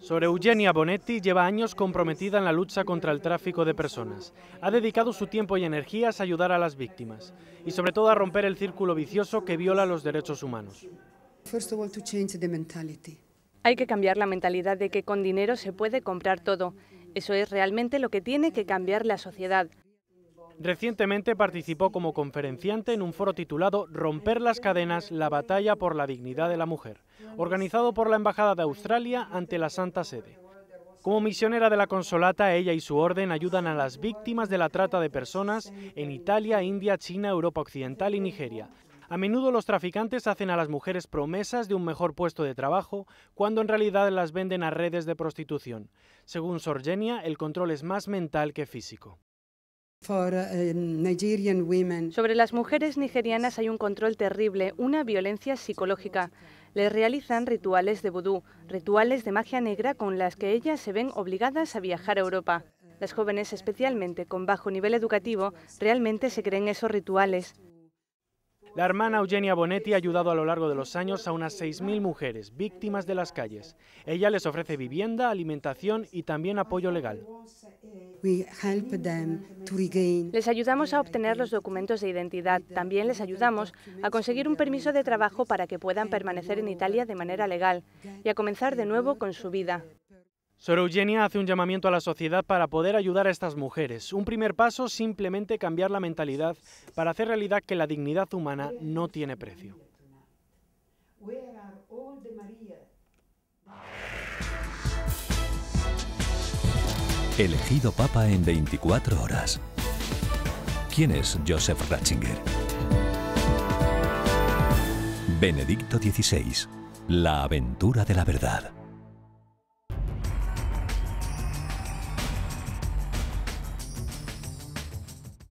Sobre Eugenia Bonetti lleva años comprometida en la lucha contra el tráfico de personas. Ha dedicado su tiempo y energías a ayudar a las víctimas y sobre todo a romper el círculo vicioso que viola los derechos humanos. Hay que cambiar la mentalidad de que con dinero se puede comprar todo. Eso es realmente lo que tiene que cambiar la sociedad. Recientemente participó como conferenciante en un foro titulado Romper las cadenas, la batalla por la dignidad de la mujer organizado por la Embajada de Australia ante la Santa Sede. Como misionera de la Consolata, ella y su orden ayudan a las víctimas de la trata de personas en Italia, India, China, Europa Occidental y Nigeria. A menudo los traficantes hacen a las mujeres promesas de un mejor puesto de trabajo, cuando en realidad las venden a redes de prostitución. Según Sorgenia, el control es más mental que físico. Eh, Sobre las mujeres nigerianas hay un control terrible, una violencia psicológica. Les realizan rituales de vudú, rituales de magia negra con las que ellas se ven obligadas a viajar a Europa. Las jóvenes, especialmente con bajo nivel educativo, realmente se creen esos rituales. La hermana Eugenia Bonetti ha ayudado a lo largo de los años a unas 6.000 mujeres víctimas de las calles. Ella les ofrece vivienda, alimentación y también apoyo legal. Les ayudamos a obtener los documentos de identidad. También les ayudamos a conseguir un permiso de trabajo para que puedan permanecer en Italia de manera legal y a comenzar de nuevo con su vida. Sor Eugenia hace un llamamiento a la sociedad para poder ayudar a estas mujeres. Un primer paso, simplemente cambiar la mentalidad para hacer realidad que la dignidad humana no tiene precio. Elegido Papa en 24 horas. ¿Quién es Joseph Ratzinger? Benedicto XVI. La aventura de la verdad.